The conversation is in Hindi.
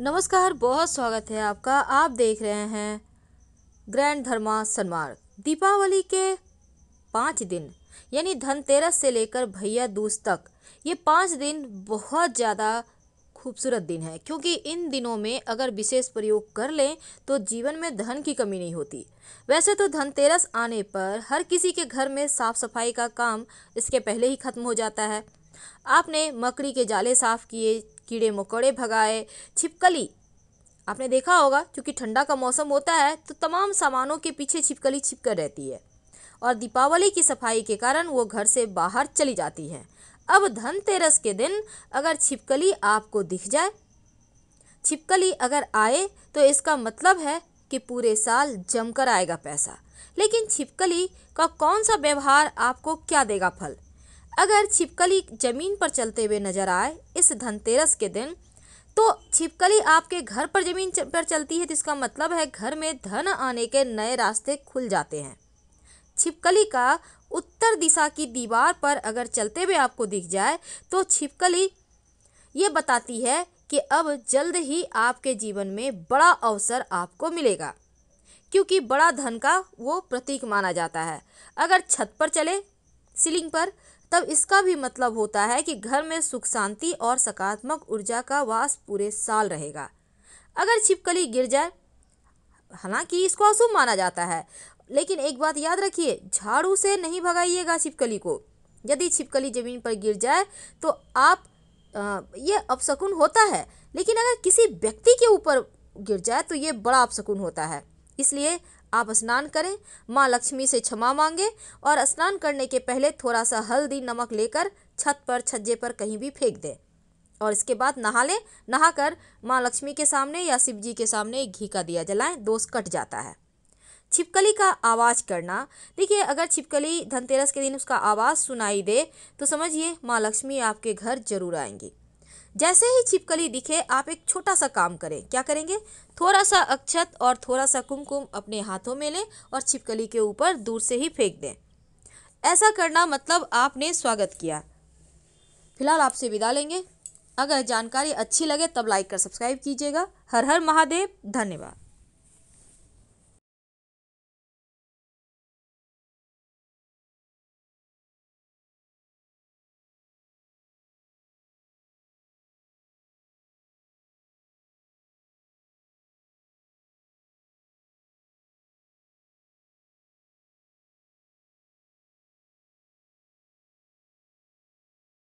नमस्कार बहुत स्वागत है आपका आप देख रहे हैं ग्रैंड धर्मा सन्मार्ग दीपावली के पाँच दिन यानी धनतेरस से लेकर भैया दूज तक ये पाँच दिन बहुत ज़्यादा खूबसूरत दिन है क्योंकि इन दिनों में अगर विशेष प्रयोग कर लें तो जीवन में धन की कमी नहीं होती वैसे तो धनतेरस आने पर हर किसी के घर में साफ सफाई का काम इसके पहले ही खत्म हो जाता है आपने मकड़ी के जाले साफ किए कीड़े मकोड़े भगाए छिपकली आपने देखा होगा क्योंकि ठंडा का मौसम होता है तो तमाम सामानों के पीछे छिपकली छिपकर रहती है और दीपावली की सफाई के कारण वो घर से बाहर चली जाती है अब धनतेरस के दिन अगर छिपकली आपको दिख जाए छिपकली अगर आए तो इसका मतलब है कि पूरे साल जमकर आएगा पैसा लेकिन छिपकली का कौन सा व्यवहार आपको क्या देगा फल अगर छिपकली जमीन पर चलते हुए नजर आए इस धनतेरस के दिन तो छिपकली आपके घर पर जमीन पर चलती है जिसका मतलब है घर में धन आने के नए रास्ते खुल जाते हैं छिपकली का उत्तर दिशा की दीवार पर अगर चलते हुए आपको दिख जाए तो छिपकली ये बताती है कि अब जल्द ही आपके जीवन में बड़ा अवसर आपको मिलेगा क्योंकि बड़ा धन का वो प्रतीक माना जाता है अगर छत पर चले सीलिंग पर तब इसका भी मतलब होता है कि घर में सुख शांति और सकारात्मक ऊर्जा का वास पूरे साल रहेगा अगर छिपकली गिर जाए हालांकि इसको अशुभ माना जाता है लेकिन एक बात याद रखिए झाड़ू से नहीं भगाइएगा छिपकली को यदि छिपकली ज़मीन पर गिर जाए तो आप आ, ये अपशकुन होता है लेकिन अगर किसी व्यक्ति के ऊपर गिर जाए तो ये बड़ा अपशकुन होता है इसलिए आप स्नान करें माँ लक्ष्मी से क्षमा मांगे और स्नान करने के पहले थोड़ा सा हल्दी नमक लेकर छत पर छज्जे पर कहीं भी फेंक दें और इसके बाद नहा लें नहा कर माँ लक्ष्मी के सामने या शिव जी के सामने एक घी का दिया जलाएं दोष कट जाता है छिपकली का आवाज़ करना देखिए अगर छिपकली धनतेरस के दिन उसका आवाज़ सुनाई दे तो समझिए माँ लक्ष्मी आपके घर जरूर आएंगी जैसे ही छिपकली दिखे आप एक छोटा सा काम करें क्या करेंगे थोड़ा सा अक्षत और थोड़ा सा कुमकुम अपने हाथों में लें और छिपकली के ऊपर दूर से ही फेंक दें ऐसा करना मतलब आपने स्वागत किया फिलहाल आपसे विदा लेंगे अगर जानकारी अच्छी लगे तब लाइक कर सब्सक्राइब कीजिएगा हर हर महादेव धन्यवाद